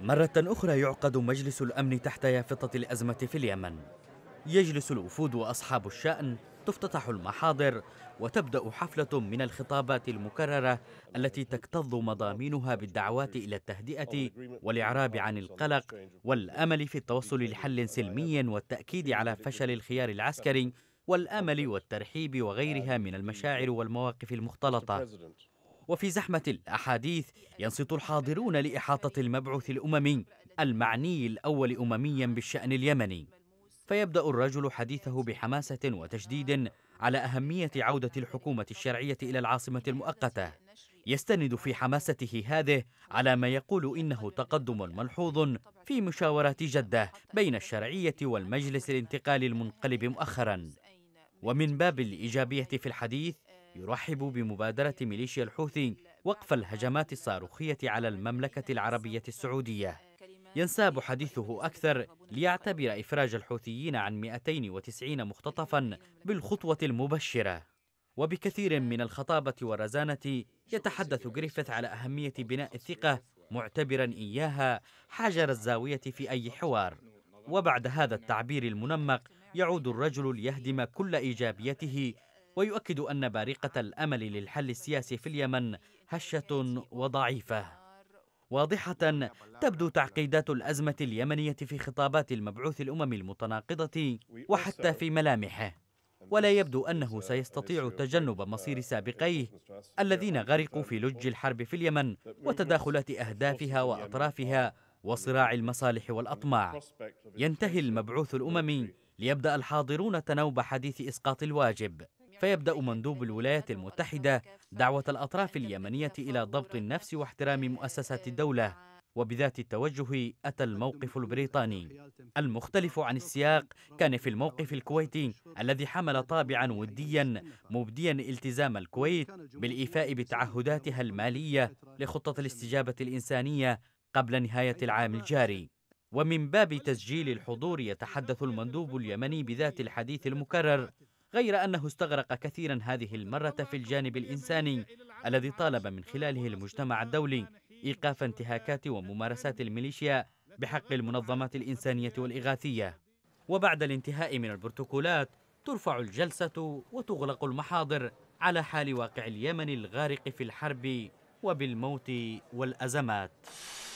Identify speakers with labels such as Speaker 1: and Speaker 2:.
Speaker 1: مرة أخرى يعقد مجلس الأمن تحت يافطة الأزمة في اليمن يجلس الوفود وأصحاب الشأن تفتتح المحاضر وتبدأ حفلة من الخطابات المكررة التي تكتظ مضامينها بالدعوات إلى التهدئة والإعراب عن القلق والأمل في التوصل لحل سلمي والتأكيد على فشل الخيار العسكري والأمل والترحيب وغيرها من المشاعر والمواقف المختلطة وفي زحمة الأحاديث ينصت الحاضرون لإحاطة المبعوث الأممي المعني الأول أمميا بالشأن اليمني فيبدأ الرجل حديثه بحماسة وتشديد على أهمية عودة الحكومة الشرعية إلى العاصمة المؤقتة يستند في حماسته هذه على ما يقول إنه تقدم ملحوظ في مشاورات جدة بين الشرعية والمجلس الانتقالي المنقلب مؤخرا ومن باب الإيجابية في الحديث يرحب بمبادرة ميليشيا الحوثي وقف الهجمات الصاروخية على المملكة العربية السعودية ينساب حديثه أكثر ليعتبر إفراج الحوثيين عن 290 مختطفا بالخطوة المبشرة وبكثير من الخطابة والرزانة يتحدث جريفيث على أهمية بناء الثقة معتبرا إياها حجر الزاوية في أي حوار وبعد هذا التعبير المنمق يعود الرجل ليهدم كل إيجابيته ويؤكد أن بارقة الأمل للحل السياسي في اليمن هشة وضعيفة واضحة تبدو تعقيدات الأزمة اليمنية في خطابات المبعوث الأممي المتناقضة وحتى في ملامحه ولا يبدو أنه سيستطيع تجنب مصير سابقيه الذين غرقوا في لج الحرب في اليمن وتداخلات أهدافها وأطرافها وصراع المصالح والأطماع ينتهي المبعوث الأممي ليبدأ الحاضرون تناوب حديث إسقاط الواجب فيبدأ مندوب الولايات المتحدة دعوة الأطراف اليمنية إلى ضبط النفس واحترام مؤسسات الدولة وبذات التوجه أتى الموقف البريطاني المختلف عن السياق كان في الموقف الكويتي الذي حمل طابعا وديا مبديا التزام الكويت بالإيفاء بتعهداتها المالية لخطة الاستجابة الإنسانية قبل نهاية العام الجاري ومن باب تسجيل الحضور يتحدث المندوب اليمني بذات الحديث المكرر غير أنه استغرق كثيرا هذه المرة في الجانب الإنساني الذي طالب من خلاله المجتمع الدولي إيقاف انتهاكات وممارسات الميليشيا بحق المنظمات الإنسانية والإغاثية وبعد الانتهاء من البروتوكولات ترفع الجلسة وتغلق المحاضر على حال واقع اليمن الغارق في الحرب وبالموت والأزمات